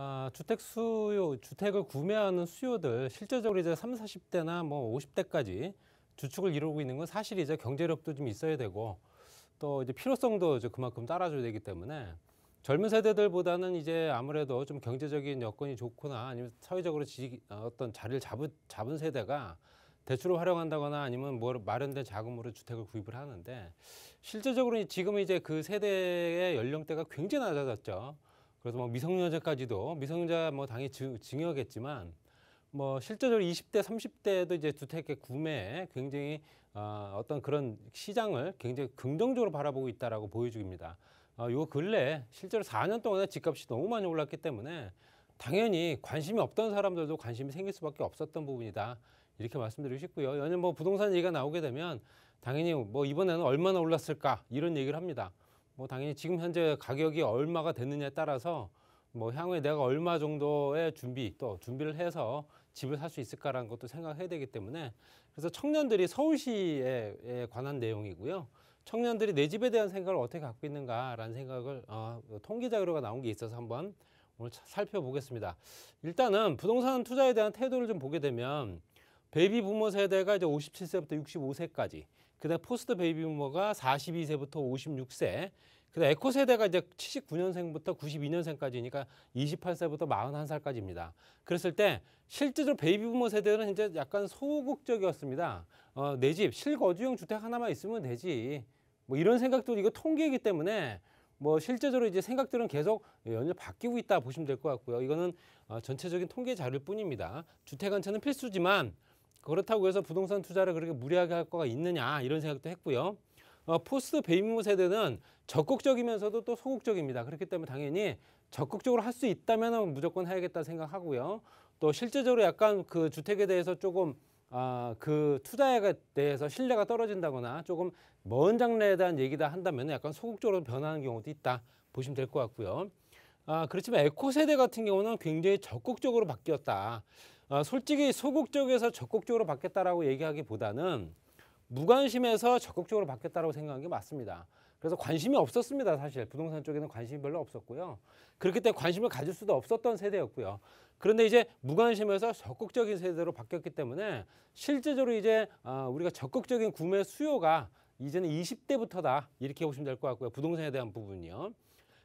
아, 주택 수요, 주택을 구매하는 수요들 실제적으로 이제 3, 40대나 뭐 50대까지 주축을 이루고 있는 건 사실이죠. 경제력도 좀 있어야 되고 또 이제 필요성도 이제 그만큼 따라줘야 되기 때문에 젊은 세대들보다는 이제 아무래도 좀 경제적인 여건이 좋거나 아니면 사회적으로 지, 어떤 자리를 잡은, 잡은 세대가 대출을 활용한다거나 아니면 뭐 마련된 자금으로 주택을 구입을 하는데 실제적으로 지금 이제 그 세대의 연령대가 굉장히 낮아졌죠. 그래서 뭐 미성년자까지도 미성년자 뭐 당연히 징역겠지만뭐 실제적으로 20대, 30대도 이제 주택의 구매에 굉장히 어, 어떤 그런 시장을 굉장히 긍정적으로 바라보고 있다라고 보여줍니다. 어, 요 근래 실제로 4년 동안에 집값이 너무 많이 올랐기 때문에 당연히 관심이 없던 사람들도 관심이 생길 수밖에 없었던 부분이다. 이렇게 말씀드리고 싶고요. 연일 뭐 부동산 얘기가 나오게 되면 당연히 뭐 이번에는 얼마나 올랐을까 이런 얘기를 합니다. 뭐 당연히 지금 현재 가격이 얼마가 됐느냐에 따라서 뭐 향후에 내가 얼마 정도의 준비 또 준비를 해서 집을 살 수 있을까라는 것도 생각해야 되기 때문에 그래서 청년들이 서울시에 관한 내용이고요. 청년들이 내 집에 대한 생각을 어떻게 갖고 있는가라는 생각을 어, 그 통계 자료가 나온 게 있어서 한번 오늘 살펴보겠습니다. 일단은 부동산 투자에 대한 태도를 좀 보게 되면 베이비 부모 세대가 이제 57세부터 65세까지 그다음 포스트 베이비 부머가 42세부터 56세, 그다음 에코 세대가 이제 79년생부터 92년생까지니까 28세부터 41살까지입니다. 그랬을 때 실제로 베이비 부머 세대는 이제 약간 소극적이었습니다. 어, 내집 실거주용 주택 하나만 있으면 되지. 뭐 이런 생각도 이거 통계이기 때문에 뭐 실제적으로 이제 생각들은 계속 연일 바뀌고 있다 보시면 될 것 같고요. 이거는 어, 전체적인 통계 자료 뿐입니다. 주택 안차는 필수지만 그렇다고 해서 부동산 투자를 그렇게 무리하게 할 거가 있느냐 이런 생각도 했고요. 어, 포스트 베이모 세대는 적극적이면서도 또 소극적입니다. 그렇기 때문에 당연히 적극적으로 할 수 있다면 무조건 해야겠다 생각하고요. 또 실제적으로 약간 그 주택에 대해서 조금 아, 그 투자에 대해서 신뢰가 떨어진다거나 조금 먼 장래에 대한 얘기다 한다면 약간 소극적으로 변하는 경우도 있다 보시면 될 것 같고요. 아, 그렇지만 에코 세대 같은 경우는 굉장히 적극적으로 바뀌었다. 아, 솔직히 소극적에서 적극적으로 바뀌었다라고 얘기하기보다는 무관심에서 적극적으로 바뀌었다라고 생각한 게 맞습니다. 그래서 관심이 없었습니다. 사실 부동산 쪽에는 관심이 별로 없었고요. 그렇기 때문에 관심을 가질 수도 없었던 세대였고요. 그런데 이제 무관심에서 적극적인 세대로 바뀌었기 때문에 실제적으로 이제 아, 우리가 적극적인 구매 수요가 이제는 20대부터다 이렇게 보시면 될 것 같고요. 부동산에 대한 부분이요.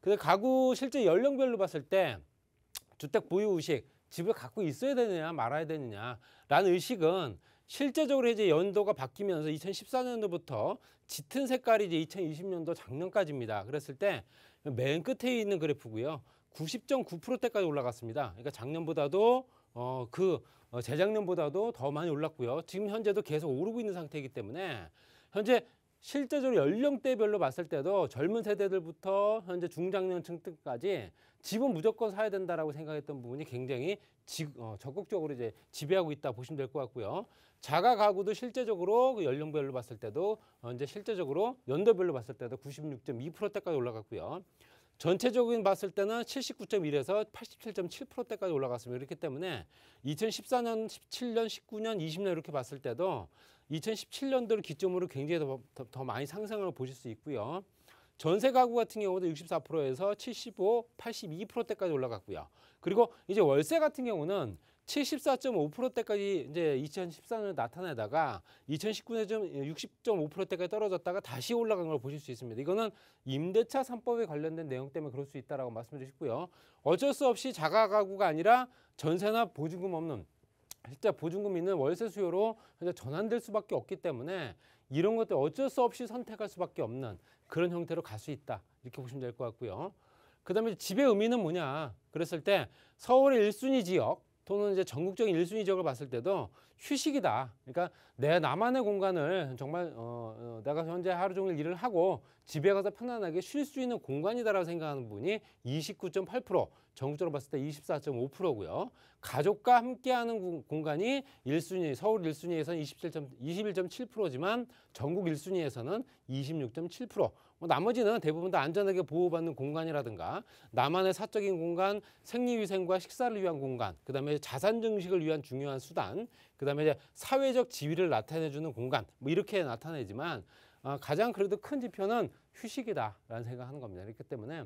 근데 가구 실제 연령별로 봤을 때 주택 보유 의식 집을 갖고 있어야 되느냐 말아야 되느냐라는 의식은 실제적으로 이제 연도가 바뀌면서 2014년도부터 짙은 색깔이 이제 2020년도 작년까지입니다. 그랬을 때 맨 끝에 있는 그래프고요. 90.9%대까지 올라갔습니다. 그러니까 작년보다도 어, 그 어, 재작년보다도 더 많이 올랐고요. 지금 현재도 계속 오르고 있는 상태이기 때문에 현재 실제적으로 연령대별로 봤을 때도 젊은 세대들부터 현재 중장년층까지 집은 무조건 사야 된다라고 생각했던 부분이 굉장히 지, 어, 적극적으로 이제 지배하고 있다 보시면 될 것 같고요. 자가 가구도 실제적으로 그 연령별로 봤을 때도 어, 이제 실제적으로 연도별로 봤을 때도 96.2%대까지 올라갔고요. 전체적인 봤을 때는 79.1에서 87.7%대까지 올라갔습니다. 그렇기 때문에 2014년, 17년, 19년, 20년 이렇게 봤을 때도 2017년도를 기점으로 굉장히 더, 더, 더 많이 상승을 보실 수 있고요. 전세 가구 같은 경우도 64%에서 75, 82%대까지 올라갔고요. 그리고 이제 월세 같은 경우는 74.5%대까지 이제 2014년에 나타나다가 2019년에 좀 60.5%대까지 떨어졌다가 다시 올라간 걸 보실 수 있습니다. 이거는 임대차 삼법에 관련된 내용 때문에 그럴 수 있다라고 말씀드리고요. 어쩔 수 없이 자가 가구가 아니라 전세나 보증금 없는 실제 보증금리는 월세 수요로 현재 전환될 수밖에 없기 때문에 이런 것들 어쩔 수 없이 선택할 수밖에 없는 그런 형태로 갈 수 있다. 이렇게 보시면 될 것 같고요. 그다음에 집의 의미는 뭐냐? 그랬을 때 서울의 일순위 지역 또는 이제 전국적인 일순위 지역을 봤을 때도 휴식이다. 그러니까 내 나만의 공간을 정말 어, 어 내가 현재 하루 종일 일을 하고 집에 가서 편안하게 쉴 수 있는 공간이다라고 생각하는 분이 29.8%, 전국적으로 봤을 때 24.5%고요. 가족과 함께하는 공간이 1순위, 서울 1순위에서는 27. 21.7%지만 전국 1순위에서는 26.7%. 뭐 나머지는 대부분 다 안전하게 보호받는 공간이라든가 나만의 사적인 공간, 생리위생과 식사를 위한 공간, 그다음에 자산 증식을 위한 중요한 수단, 그다음에 이제 사회적 지위를 나타내주는 공간 뭐 이렇게 나타내지만 어, 가장 그래도 큰 지표는 휴식이다라는 생각하는 겁니다. 그렇기 때문에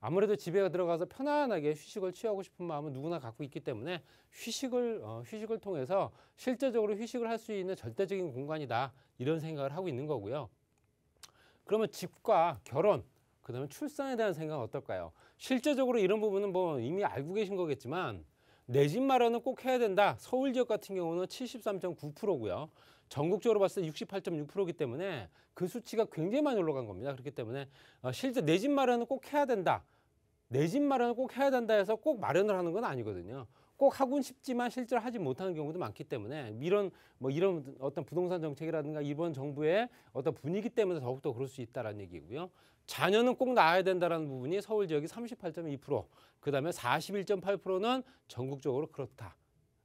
아무래도 집에 들어가서 편안하게 휴식을 취하고 싶은 마음은 누구나 갖고 있기 때문에 휴식을 어, 휴식을 통해서 실제적으로 휴식을 할 수 있는 절대적인 공간이다 이런 생각을 하고 있는 거고요. 그러면 집과 결혼, 그 다음에 출산에 대한 생각은 어떨까요? 실제적으로 이런 부분은 뭐 이미 알고 계신 거겠지만 내 집 마련은 꼭 해야 된다. 서울 지역 같은 경우는 73.9%고요. 전국적으로 봤을 때 68.6%이기 때문에 그 수치가 굉장히 많이 올라간 겁니다. 그렇기 때문에 어, 실제 내 집 마련은 꼭 해야 된다. 내 집 마련은 꼭 해야 된다 해서 꼭 마련을 하는 건 아니거든요. 꼭 하고는 싶지만 실제로 하지 못하는 경우도 많기 때문에 이런 뭐 이런 어떤 부동산 정책이라든가 이번 정부의 어떤 분위기 때문에 더욱더 그럴 수 있다라는 얘기고요. 자녀는 꼭 낳아야 된다라는 부분이 서울 지역이 38.2%, 그다음에 41.8%는 전국적으로 그렇다.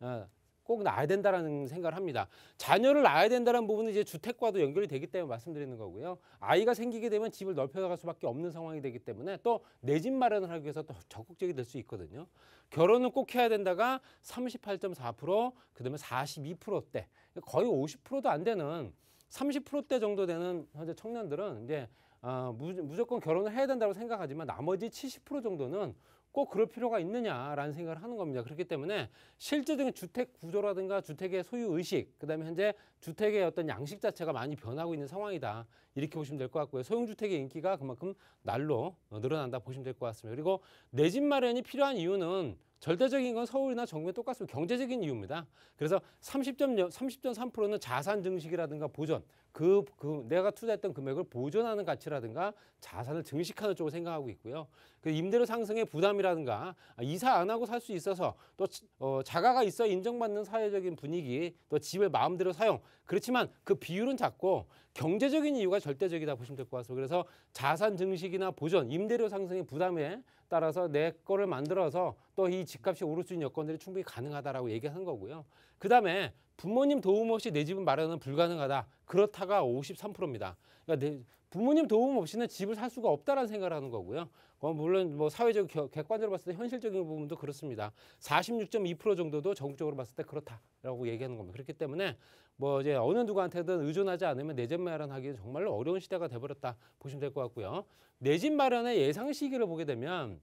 어, 꼭 낳아야 된다라는 생각을 합니다. 자녀를 낳아야 된다는 부분은 이제 주택과도 연결이 되기 때문에 말씀드리는 거고요. 아이가 생기게 되면 집을 넓혀갈 수밖에 없는 상황이 되기 때문에 또 내 집 마련을 하기 위해서 또 적극적이 될 수 있거든요. 결혼은 꼭 해야 된다가 38.4% 그다음에 42%대 거의 50%도 안 되는 30%대 정도 되는 현재 청년들은 이제 어, 무조건 결혼을 해야 된다고 생각하지만 나머지 70% 정도는 꼭 그럴 필요가 있느냐라는 생각을 하는 겁니다. 그렇기 때문에 실제적인 주택 구조라든가 주택의 소유 의식, 그다음에 현재 주택의 어떤 양식 자체가 많이 변하고 있는 상황이다. 이렇게 보시면 될 것 같고요. 소형 주택의 인기가 그만큼 날로 늘어난다 보시면 될 것 같습니다. 그리고 내 집 마련이 필요한 이유는 절대적인 건 서울이나 전국에 똑같습니다. 경제적인 이유입니다. 그래서 30.3%는 자산 증식이라든가 보존, 그, 그 내가 투자했던 금액을 보존하는 가치라든가 자산을 증식하는 쪽을 생각하고 있고요. 그 임대료 상승의 부담이라든가 이사 안 하고 살 수 있어서 또 어, 자가가 있어 인정받는 사회적인 분위기 또 집을 마음대로 사용 그렇지만 그 비율은 작고 경제적인 이유가 절대적이다 보시면 될 것 같습니다. 그래서 자산 증식이나 보존, 임대료 상승의 부담에 따라서 내 거를 만들어서 또 이 집값이 오를 수 있는 여건들이 충분히 가능하다라고 얘기하는 거고요. 그 다음에 부모님 도움 없이 내 집은 마련은 불가능하다. 그렇다가 53%입니다. 그러니까 내, 부모님 도움 없이는 집을 살 수가 없다라는 생각을 하는 거고요. 뭐 물론 뭐 사회적 객관적으로 봤을 때 현실적인 부분도 그렇습니다. 46.2% 정도도 전국적으로 봤을 때 그렇다라고 얘기하는 겁니다. 그렇기 때문에 뭐 이제 어느 누구한테든 의존하지 않으면 내 집 마련하기는 정말로 어려운 시대가 돼버렸다 보시면 될 것 같고요. 내 집 마련의 예상 시기를 보게 되면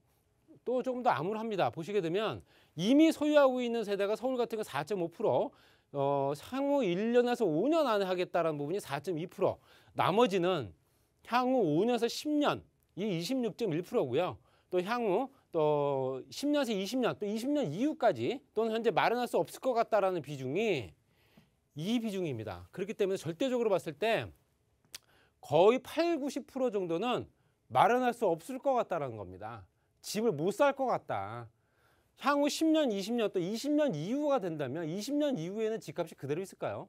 또 조금 더 암울합니다. 보시게 되면 이미 소유하고 있는 세대가 서울 같은 경거 4.5%, 어, 향후 1년에서 5년 안에 하겠다라는 부분이 4.2%, 나머지는 향후 5년에서 10년, 이 26.1%고요. 또 향후 또 10년에서 20년, 또 20년 이후까지 또는 현재 마련할 수 없을 것 같다라는 비중이 이 비중입니다. 그렇기 때문에 절대적으로 봤을 때 거의 8, 90% 정도는 마련할 수 없을 것 같다라는 겁니다. 집을 못 살 것 같다. 향후 10년, 20년 또 20년 이후가 된다면 20년 이후에는 집값이 그대로 있을까요?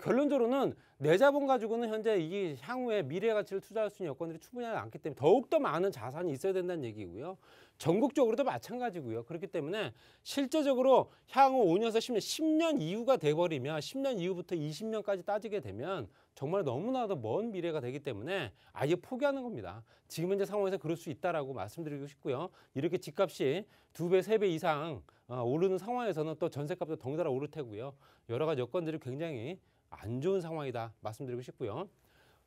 결론적으로는 내 자본 가지고는 현재 이 향후에 미래 가치를 투자할 수 있는 여건들이 충분히 않기 때문에 더욱더 많은 자산이 있어야 된다는 얘기고요. 전국적으로도 마찬가지고요. 그렇기 때문에 실제적으로 향후 5년에서 10년, 10년 이후가 돼버리면 10년 이후부터 20년까지 따지게 되면 정말 너무나도 먼 미래가 되기 때문에 아예 포기하는 겁니다. 지금 현재 상황에서 그럴 수 있다라고 말씀드리고 싶고요. 이렇게 집값이 두 배, 세 배 이상 어, 오르는 상황에서는 또 전세값도 덩달아 오를 테고요. 여러 가지 여건들이 굉장히 안 좋은 상황이다 말씀드리고 싶고요.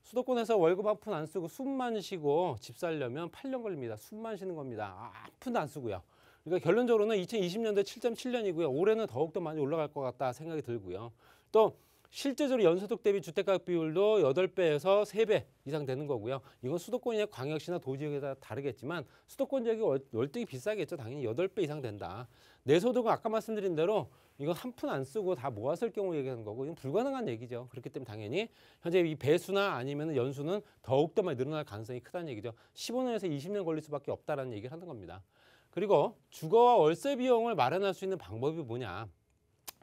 수도권에서 월급 아픈 안 쓰고 숨만 쉬고 집 살려면 8년 걸립니다. 숨만 쉬는 겁니다. 아, 픈안 쓰고요. 그러니까 결론적으로는 2020년도 7.7년이고요. 올해는 더욱더 많이 올라갈 것 같다 생각이 들고요. 또 실제적으로 연소득 대비 주택가격 비율도 8 배에서 3배 이상 되는 거고요. 이건 수도권이나 광역시나 도지역에 따라 다르겠지만 수도권 지역이 월등히 비싸겠죠. 당연히 8배 이상 된다. 내소득은 아까 말씀드린 대로 이거한푼안 쓰고 다 모았을 경우 얘기하는 거고 이건 불가능한 얘기죠. 그렇기 때문에 당연히 현재 이 배수나 아니면 연수는 더욱더 많이 늘어날 가능성이 크다는 얘기죠. 15년에서 20년 걸릴 수밖에 없다라는 얘기를 하는 겁니다. 그리고 주거와 월세 비용을 마련할 수 있는 방법이 뭐냐.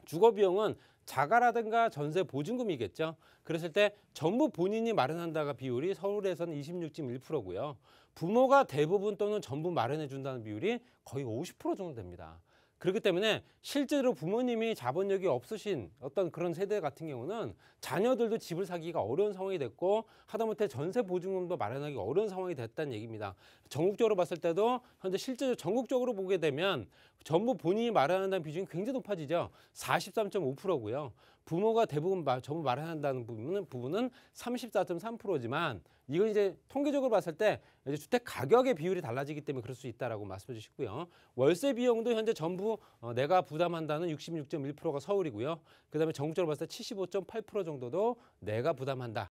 주거 비용은 자가라든가 전세 보증금이겠죠. 그랬을 때 전부 본인이 마련한다가 비율이 서울에서는 26.1%고요. 부모가 대부분 또는 전부 마련해 준다는 비율이 거의 50% 정도 됩니다. 그렇기 때문에 실제로 부모님이 자본력이 없으신 어떤 그런 세대 같은 경우는 자녀들도 집을 사기가 어려운 상황이 됐고 하다못해 전세 보증금도 마련하기 어려운 상황이 됐다는 얘기입니다. 전국적으로 봤을 때도 현재 실제 전국적으로 보게 되면 전부 본인이 마련한다는 비중이 굉장히 높아지죠. 43.5%고요. 부모가 대부분 전부 마련한다는 부분은 부분은 34.3%지만 이건 이제 통계적으로 봤을 때 이제 주택 가격의 비율이 달라지기 때문에 그럴 수 있다라고 말씀해 주시고요. 월세 비용도 현재 전부 어, 내가 부담한다는 66.1%가 서울이고요. 그다음에 전국적으로 봤을 때 75.8% 정도도 내가 부담한다.